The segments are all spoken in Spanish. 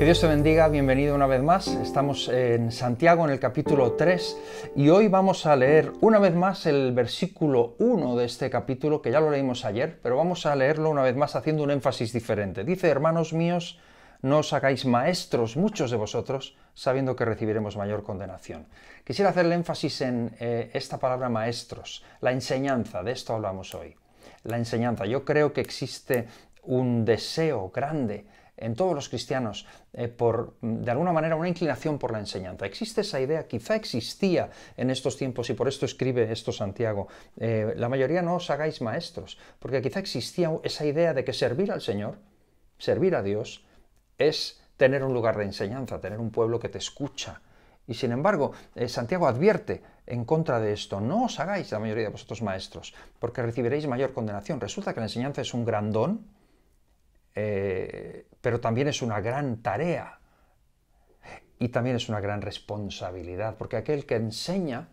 Que Dios te bendiga, bienvenido una vez más. Estamos en Santiago en el capítulo 3 y hoy vamos a leer una vez más el versículo 1 de este capítulo, que ya lo leímos ayer, pero vamos a leerlo una vez más haciendo un énfasis diferente. Dice, hermanos míos, no os hagáis maestros muchos de vosotros, sabiendo que recibiremos mayor condenación. Quisiera hacer el énfasis en eh, esta palabra maestros, la enseñanza, de esto hablamos hoy. La enseñanza. Yo creo que existe un deseo grande en todos los cristianos eh, por, mm, de alguna manera, una inclinación por la enseñanza. Existe esa idea, quizá existía en estos tiempos, y por esto escribe esto Santiago, eh, la mayoría no os hagáis maestros, porque quizá existía esa idea de que servir al Señor, servir a Dios, es tener un lugar de enseñanza, tener un pueblo que te escucha. Y sin embargo, eh, Santiago advierte en contra de esto, no os hagáis la mayoría de vosotros maestros, porque recibiréis mayor condenación. Resulta que la enseñanza es un grandón don, pero también es una gran tarea y también es una gran responsabilidad, porque aquel que enseña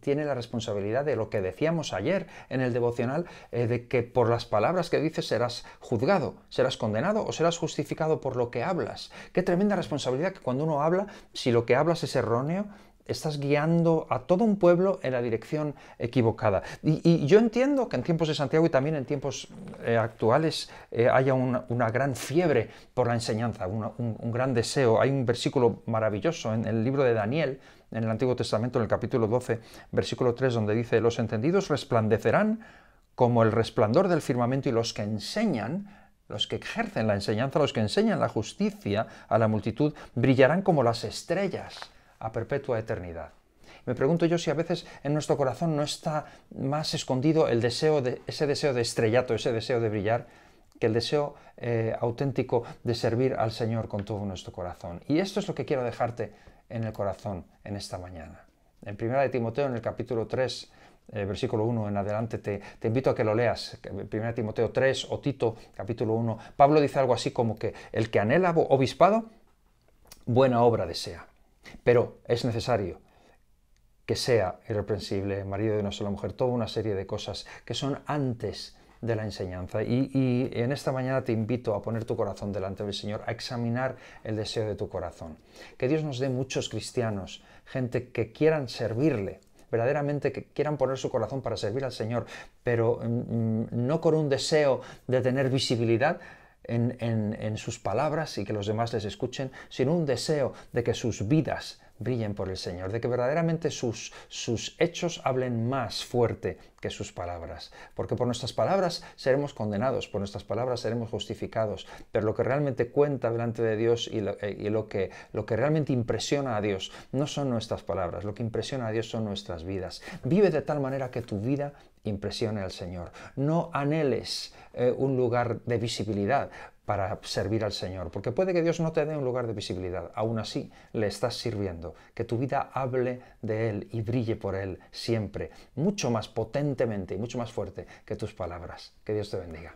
tiene la responsabilidad de lo que decíamos ayer en el devocional, eh, de que por las palabras que dices serás juzgado, serás condenado o serás justificado por lo que hablas. Qué tremenda responsabilidad que cuando uno habla, si lo que hablas es erróneo, estás guiando a todo un pueblo en la dirección equivocada. Y, yo entiendo que en tiempos de Santiago y también en tiempos eh, actuales eh, haya una, gran fiebre por la enseñanza, un, un, gran deseo. Hay un versículo maravilloso en el libro de Daniel, en el Antiguo Testamento, en el capítulo 12, versículo 3, donde dice, los entendidos resplandecerán como el resplandor del firmamento y los que enseñan los que ejercen la enseñanza, los que enseñan la justicia a la multitud, brillarán como las estrellas a perpetua eternidad. Me pregunto yo si a veces en nuestro corazón no está más escondido el deseo de, ese deseo de estrellato, ese deseo de brillar, que el deseo eh, auténtico de servir al Señor con todo nuestro corazón. Y esto es lo que quiero dejarte en el corazón en esta mañana. En primera de Timoteo, en el capítulo 3, eh, versículo 1 en adelante, te, invito a que lo leas. 1 Timoteo 3 o Tito, capítulo 1. Pablo dice algo así como que el que anhela obispado, buena obra desea. Pero es necesario que sea irreprensible, marido de una sola mujer, toda una serie de cosas que son antes de la enseñanza. Y, en esta mañana te invito a poner tu corazón delante del Señor, a examinar el deseo de tu corazón. Que Dios nos dé muchos cristianos, gente que quieran servirle, verdaderamente que quieran poner su corazón para servir al Señor, pero mm, mm, no con un deseo de tener visibilidad, en, en, sus palabras y que los demás les escuchen, sino un deseo de que sus vidas brillen por el Señor, de que verdaderamente sus, sus hechos hablen más fuerte que sus palabras, porque por nuestras palabras seremos condenados, por nuestras palabras seremos justificados, pero lo que realmente cuenta delante de Dios y lo, eh, que, lo que realmente impresiona a Dios no son nuestras palabras, lo que impresiona a Dios son nuestras vidas. Vive de tal manera que tu vida impresione al Señor. No anheles eh, un lugar de visibilidad, para servir al Señor, porque puede que Dios no te dé un lugar de visibilidad, aún así le estás sirviendo, que tu vida hable de Él y brille por Él siempre, mucho más potentemente y mucho más fuerte que tus palabras. Que Dios te bendiga.